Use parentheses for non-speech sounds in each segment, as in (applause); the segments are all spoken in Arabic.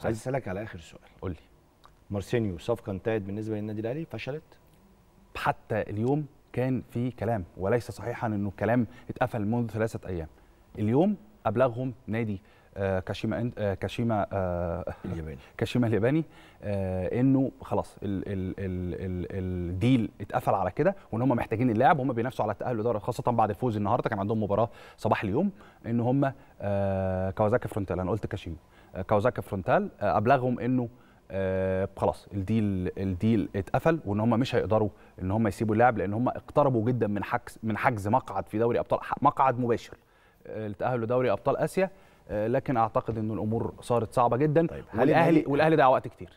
بس عايز اسالك على اخر سؤال قول لي مارسينيو صفقه انتهت بالنسبه للنادي الاهلي فشلت حتى اليوم كان في كلام وليس صحيحا انه الكلام اتقفل منذ ثلاثه ايام اليوم ابلغهم نادي آه، كاشيما آه، آه، (laughs) كاشيما الياباني كاشيما الياباني انه خلاص الديل اتقفل على كده وان هم محتاجين اللاعب وهم بينافسوا على التاهل لدوري خاصه بعد الفوز النهارده كان عندهم مباراه صباح اليوم ان هم كاوزاكا فرونتال انا قلت كاشيما كاوزاكا فرونتال ابلغهم انه آه خلاص الديل الديل اتقفل وان هم مش هيقدروا ان هم يسيبوا اللاعب لان هم اقتربوا جدا من حجز من حجز مقعد في دوري ابطال مقعد مباشر التاهل لدوري ابطال اسيا آه، لكن اعتقد ان الامور صارت صعبه جدا طيب والاهلي والاهلي ضيع وقت كتير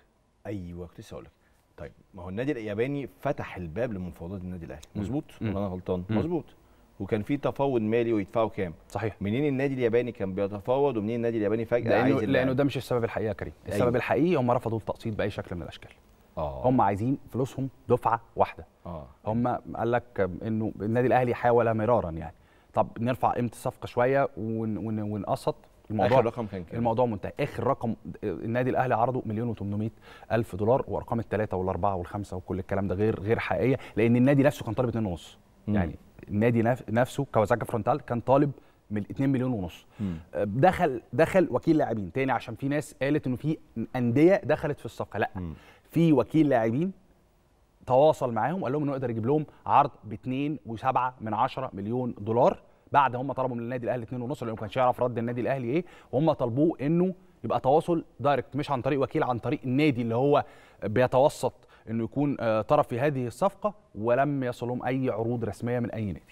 ايوه كنت لسه هقول لك طيب ما هو النادي الياباني فتح الباب لمفاوضات النادي الاهلي مظبوط ولا انا غلطان مظبوط وكان في تفاوض مالي ويدفعوا كام صحيح منين النادي الياباني كان بيتفاوض ومنين النادي الياباني فجاه لأنه عايز لانه ده مش السبب الحقيقي يا كريم أيوة. السبب أيوة. الحقيقي هم رفضوا التقسيط باي شكل من الاشكال آه. هم عايزين فلوسهم دفعه واحده آه. هم قال لك انه النادي الاهلي حاول مرارا يعني طب نرفع قيمه الصفقه شويه ونقسط الموضوع اخر رقم كان كده. الموضوع منتهي اخر رقم النادي الاهلي عرضه مليون و800 الف دولار وارقام الثلاثه والاربعه والخمسه وكل الكلام ده غير غير حقيقيه لان النادي نفسه كان طالب 2.5 يعني النادي نفسه كوازاكا فرونتال كان طالب من 2 مليون ونص مم. دخل دخل وكيل لاعبين تاني عشان في ناس قالت انه في انديه دخلت في الصفقه لا مم. في وكيل لاعبين تواصل معاهم وقال لهم انه يقدر يجيب لهم عرض ب 2.7 من 10 مليون دولار بعد هم طلبوا من النادي الاهلي 2.5 لانه ما كانش يعرف رد النادي الاهلي ايه وهم طلبوه انه يبقى تواصل دايركت مش عن طريق وكيل عن طريق النادي اللي هو بيتوسط انه يكون آه، طرف في هذه الصفقه ولم يصلهم اي عروض رسميه من اي نادي